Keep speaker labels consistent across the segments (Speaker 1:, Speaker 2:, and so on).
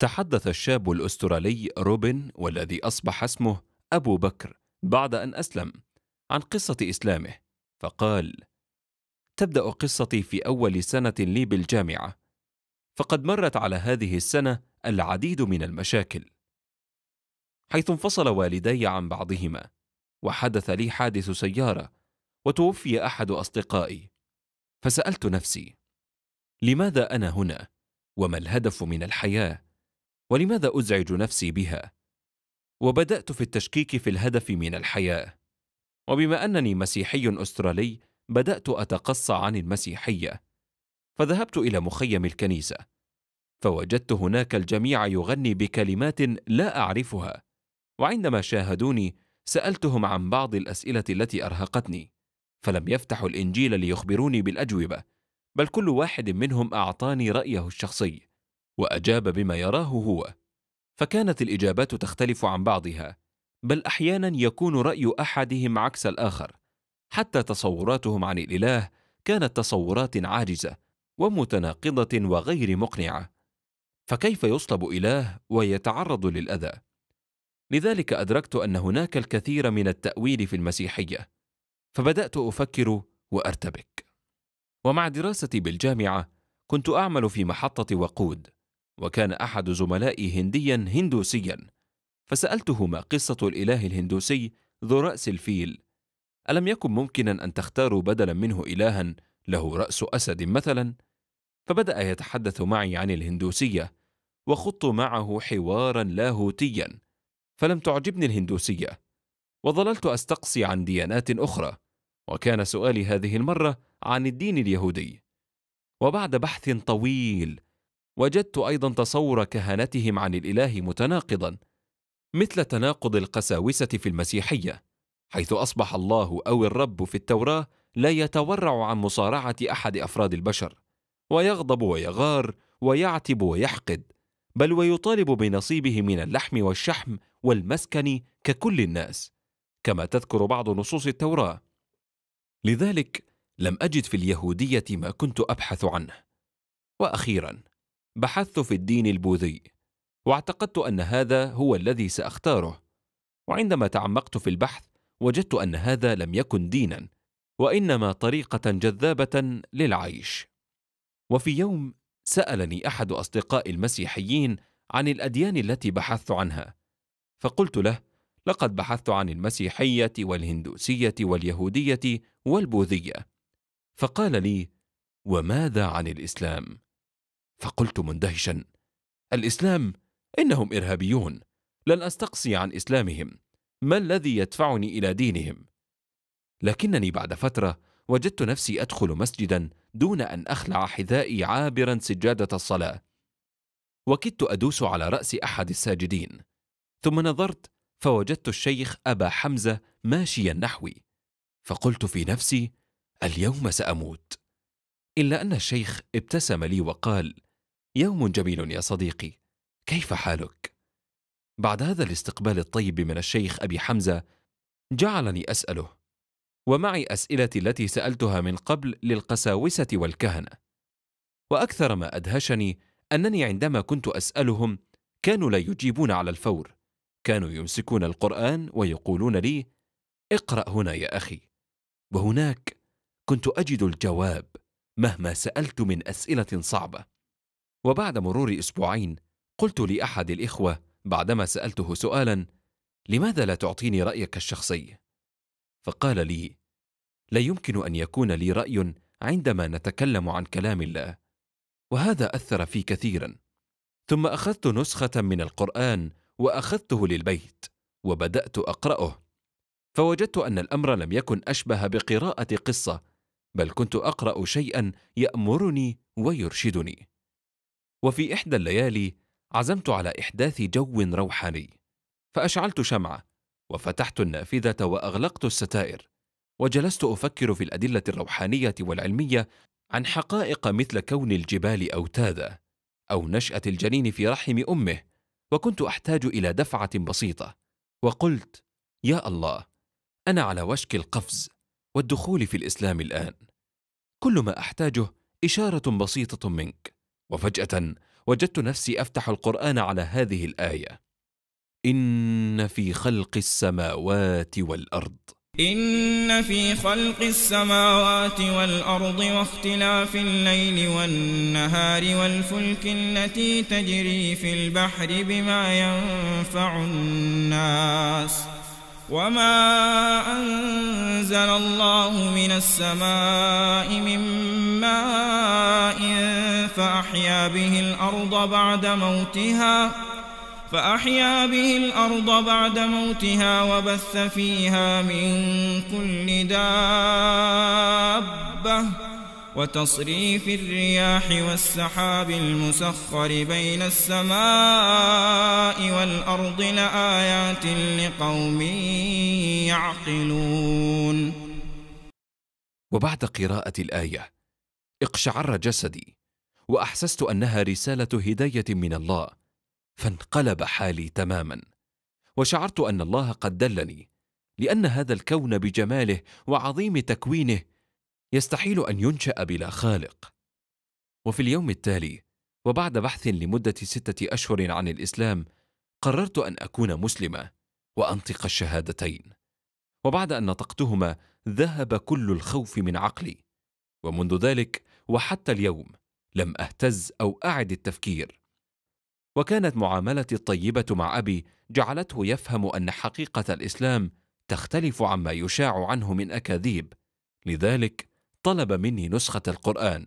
Speaker 1: تحدث الشاب الاسترالي روبن والذي اصبح اسمه ابو بكر بعد ان اسلم عن قصه اسلامه فقال تبدا قصتي في اول سنه لي بالجامعه فقد مرت على هذه السنه العديد من المشاكل حيث انفصل والدي عن بعضهما وحدث لي حادث سياره وتوفي احد اصدقائي فسالت نفسي لماذا انا هنا وما الهدف من الحياه ولماذا ازعج نفسي بها وبدات في التشكيك في الهدف من الحياه وبما انني مسيحي استرالي بدات اتقصى عن المسيحيه فذهبت الى مخيم الكنيسه فوجدت هناك الجميع يغني بكلمات لا اعرفها وعندما شاهدوني سالتهم عن بعض الاسئله التي ارهقتني فلم يفتحوا الانجيل ليخبروني بالاجوبه بل كل واحد منهم اعطاني رايه الشخصي واجاب بما يراه هو فكانت الاجابات تختلف عن بعضها بل احيانا يكون راي احدهم عكس الاخر حتى تصوراتهم عن الاله كانت تصورات عاجزه ومتناقضه وغير مقنعه فكيف يصلب اله ويتعرض للاذى لذلك ادركت ان هناك الكثير من التاويل في المسيحيه فبدات افكر وارتبك ومع دراستي بالجامعه كنت اعمل في محطه وقود وكان أحد زملائي هنديا هندوسيا فسألته ما قصة الإله الهندوسي ذو رأس الفيل ألم يكن ممكنا أن تختاروا بدلا منه إلها له رأس أسد مثلا؟ فبدأ يتحدث معي عن الهندوسية وخضت معه حوارا لاهوتيا فلم تعجبني الهندوسية وظللت أستقصي عن ديانات أخرى وكان سؤالي هذه المرة عن الدين اليهودي وبعد بحث طويل وجدت ايضا تصور كهنتهم عن الاله متناقضا مثل تناقض القساوسه في المسيحيه حيث اصبح الله او الرب في التوراه لا يتورع عن مصارعه احد افراد البشر ويغضب ويغار ويعتب ويحقد بل ويطالب بنصيبه من اللحم والشحم والمسكن ككل الناس كما تذكر بعض نصوص التوراه لذلك لم اجد في اليهوديه ما كنت ابحث عنه واخيرا بحثت في الدين البوذي واعتقدت ان هذا هو الذي ساختاره وعندما تعمقت في البحث وجدت ان هذا لم يكن دينا وانما طريقه جذابه للعيش وفي يوم سالني احد اصدقاء المسيحيين عن الاديان التي بحثت عنها فقلت له لقد بحثت عن المسيحيه والهندوسيه واليهوديه والبوذيه فقال لي وماذا عن الاسلام فقلت مندهشا الاسلام انهم ارهابيون لن استقصي عن اسلامهم ما الذي يدفعني الى دينهم لكنني بعد فتره وجدت نفسي ادخل مسجدا دون ان اخلع حذائي عابرا سجاده الصلاه وكدت ادوس على راس احد الساجدين ثم نظرت فوجدت الشيخ ابا حمزه ماشيا نحوي فقلت في نفسي اليوم ساموت الا ان الشيخ ابتسم لي وقال يوم جميل يا صديقي كيف حالك بعد هذا الاستقبال الطيب من الشيخ ابي حمزه جعلني اساله ومعي اسئلتي التي سالتها من قبل للقساوسه والكهنه واكثر ما ادهشني انني عندما كنت اسالهم كانوا لا يجيبون على الفور كانوا يمسكون القران ويقولون لي اقرا هنا يا اخي وهناك كنت اجد الجواب مهما سالت من اسئله صعبه وبعد مرور اسبوعين قلت لاحد الاخوه بعدما سالته سؤالا لماذا لا تعطيني رايك الشخصي فقال لي لا يمكن ان يكون لي راي عندما نتكلم عن كلام الله وهذا اثر في كثيرا ثم اخذت نسخه من القران واخذته للبيت وبدات اقراه فوجدت ان الامر لم يكن اشبه بقراءه قصه بل كنت اقرا شيئا يامرني ويرشدني وفي إحدى الليالي عزمت على إحداث جو روحاني فأشعلت شمعة وفتحت النافذة وأغلقت الستائر وجلست أفكر في الأدلة الروحانية والعلمية عن حقائق مثل كون الجبال أوتادا أو نشأة الجنين في رحم أمه وكنت أحتاج إلى دفعة بسيطة وقلت يا الله أنا على وشك القفز والدخول في الإسلام الآن كل ما أحتاجه إشارة بسيطة منك وفجاه وجدت نفسي افتح القران على هذه الايه ان في خلق السماوات
Speaker 2: والارض إن في خلق السماوات والأرض واختلاف الليل والنهار والفلك التي تجري في البحر بما ينفع الناس وما أنزل الله من السماء من ماء فأحيا به الأرض بعد موتها فأحيا به الأرض بعد موتها وبث فيها من كل دابة وتصريف الرياح والسحاب المسخر بين السماء والأرض لآيات لقوم يعقلون
Speaker 1: وبعد قراءة الآية اقشعر جسدي وأحسست أنها رسالة هداية من الله فانقلب حالي تماما وشعرت أن الله قد دلني لأن هذا الكون بجماله وعظيم تكوينه يستحيل أن ينشأ بلا خالق وفي اليوم التالي وبعد بحث لمدة ستة أشهر عن الإسلام قررت أن أكون مسلمة وأنطق الشهادتين وبعد أن نطقتهما ذهب كل الخوف من عقلي ومنذ ذلك وحتى اليوم لم أهتز أو أعد التفكير وكانت معاملتي الطيبة مع أبي جعلته يفهم أن حقيقة الإسلام تختلف عما يشاع عنه من أكاذيب لذلك طلب مني نسخة القرآن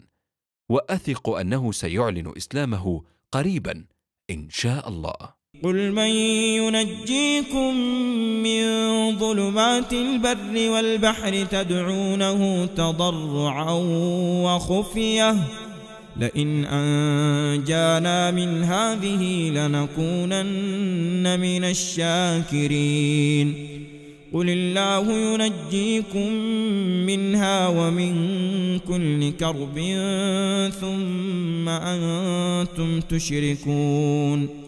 Speaker 1: وأثق أنه سيعلن إسلامه قريبا إن شاء الله
Speaker 2: قل من ينجيكم من ظلمات البر والبحر تدعونه تضرعا وخفية لئن أنجانا من هذه لنكونن من الشاكرين قل الله ينجيكم منها ومن كل كرب ثم أنتم تشركون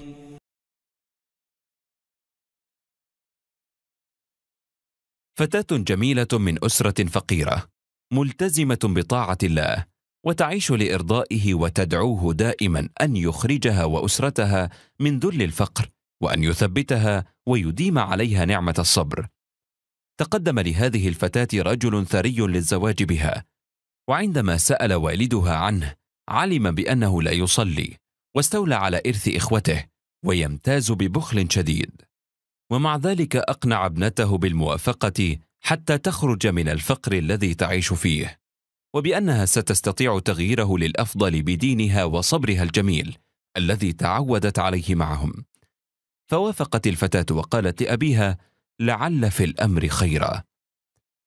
Speaker 1: فتاة جميلة من أسرة فقيرة ملتزمة بطاعة الله وتعيش لإرضائه وتدعوه دائما أن يخرجها وأسرتها من ذل الفقر وأن يثبتها ويديم عليها نعمة الصبر تقدم لهذه الفتاة رجل ثري للزواج بها وعندما سأل والدها عنه علم بأنه لا يصلي واستولى على إرث إخوته ويمتاز ببخل شديد ومع ذلك أقنع ابنته بالموافقة حتى تخرج من الفقر الذي تعيش فيه وبأنها ستستطيع تغييره للأفضل بدينها وصبرها الجميل الذي تعودت عليه معهم فوافقت الفتاة وقالت لأبيها لعل في الامر خيرا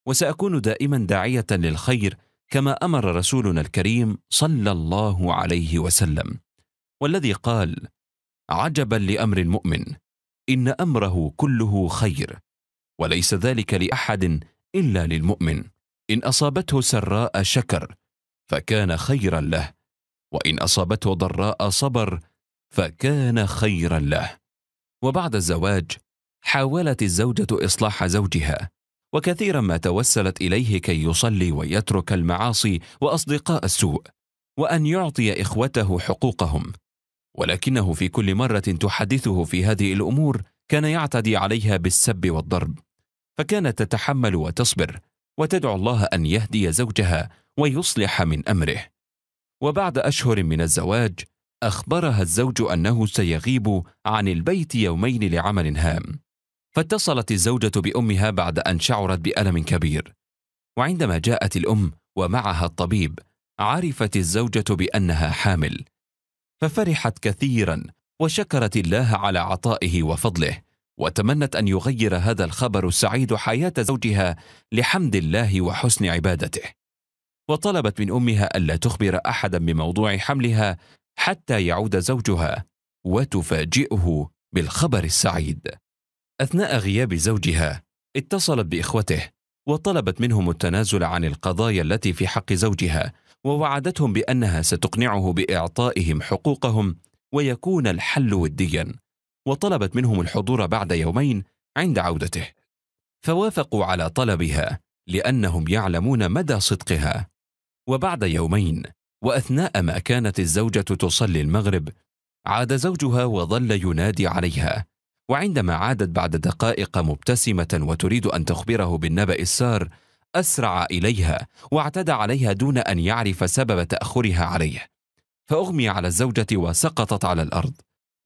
Speaker 1: وساكون دائما داعيه للخير كما امر رسولنا الكريم صلى الله عليه وسلم والذي قال عجبا لامر المؤمن ان امره كله خير وليس ذلك لاحد الا للمؤمن ان اصابته سراء شكر فكان خيرا له وان اصابته ضراء صبر فكان خيرا له وبعد الزواج حاولت الزوجة إصلاح زوجها وكثيرا ما توسلت إليه كي يصلي ويترك المعاصي وأصدقاء السوء وأن يعطي إخوته حقوقهم ولكنه في كل مرة تحدثه في هذه الأمور كان يعتدي عليها بالسب والضرب فكانت تتحمل وتصبر وتدعو الله أن يهدي زوجها ويصلح من أمره وبعد أشهر من الزواج أخبرها الزوج أنه سيغيب عن البيت يومين لعمل هام فاتصلت الزوجة بأمها بعد أن شعرت بألم كبير وعندما جاءت الأم ومعها الطبيب عرفت الزوجة بأنها حامل ففرحت كثيرا وشكرت الله على عطائه وفضله وتمنت أن يغير هذا الخبر السعيد حياة زوجها لحمد الله وحسن عبادته وطلبت من أمها ألا تخبر أحدا بموضوع حملها حتى يعود زوجها وتفاجئه بالخبر السعيد أثناء غياب زوجها اتصلت بإخوته وطلبت منهم التنازل عن القضايا التي في حق زوجها ووعدتهم بأنها ستقنعه بإعطائهم حقوقهم ويكون الحل وديا وطلبت منهم الحضور بعد يومين عند عودته فوافقوا على طلبها لأنهم يعلمون مدى صدقها وبعد يومين وأثناء ما كانت الزوجة تصلي المغرب عاد زوجها وظل ينادي عليها وعندما عادت بعد دقائق مبتسمة وتريد أن تخبره بالنبأ السار أسرع إليها واعتدى عليها دون أن يعرف سبب تأخرها عليه فأغمي على الزوجة وسقطت على الأرض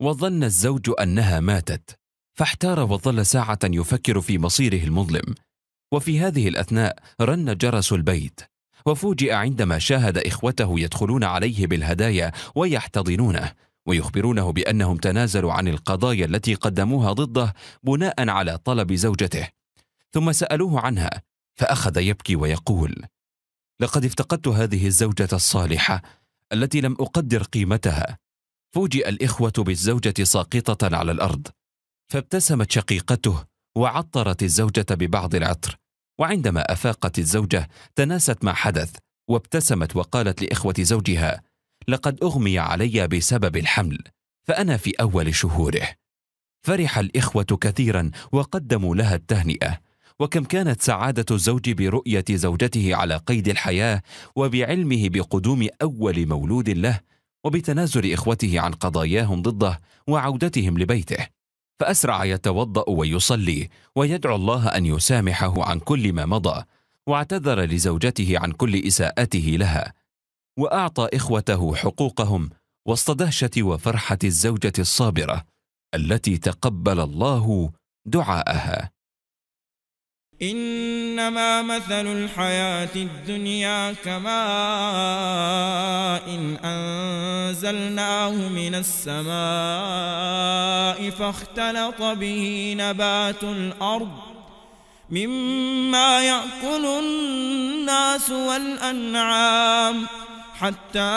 Speaker 1: وظن الزوج أنها ماتت فاحتار وظل ساعة يفكر في مصيره المظلم وفي هذه الأثناء رن جرس البيت وفوجئ عندما شاهد إخوته يدخلون عليه بالهدايا ويحتضنونه ويخبرونه بأنهم تنازلوا عن القضايا التي قدموها ضده بناء على طلب زوجته ثم سألوه عنها فأخذ يبكي ويقول لقد افتقدت هذه الزوجة الصالحة التي لم أقدر قيمتها فوجئ الإخوة بالزوجة ساقطة على الأرض فابتسمت شقيقته وعطرت الزوجة ببعض العطر وعندما أفاقت الزوجة تناست ما حدث وابتسمت وقالت لإخوة زوجها لقد اغمي علي بسبب الحمل فانا في اول شهوره فرح الاخوه كثيرا وقدموا لها التهنئه وكم كانت سعاده الزوج برؤيه زوجته على قيد الحياه وبعلمه بقدوم اول مولود له وبتنازل اخوته عن قضاياهم ضده وعودتهم لبيته فاسرع يتوضا ويصلي ويدعو الله ان يسامحه عن كل ما مضى واعتذر لزوجته عن كل اساءته لها واعطى اخوته حقوقهم وسط دهشه وفرحه الزوجه الصابره التي تقبل الله دعاءها
Speaker 2: انما مثل الحياه الدنيا كماء إن انزلناه من السماء فاختلط به نبات الارض مما يأكل الناس والأنعام حتى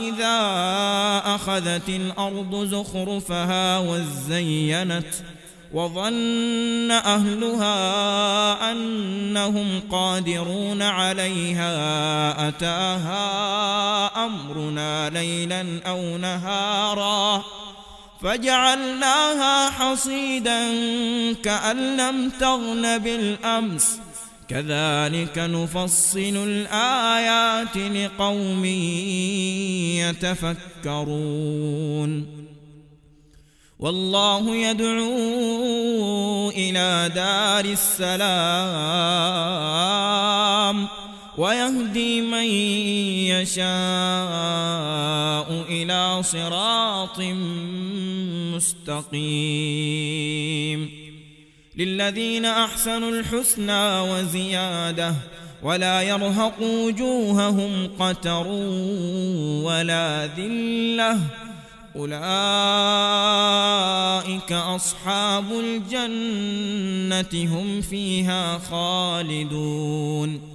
Speaker 2: إذا أخذت الأرض زخرفها وزينت وظن أهلها أنهم قادرون عليها أتاها أمرنا ليلا أو نهارا فجعلناها حصيدا كأن لم تغن بالأمس كذلك نفصل الآيات لقوم يتفكرون والله يدعو إلى دار السلام ويهدي من يشاء إلى صراط مستقيم للذين أحسنوا الحسنى وزيادة ولا يرهق وجوههم قتر ولا ذلة أولئك أصحاب الجنة هم فيها خالدون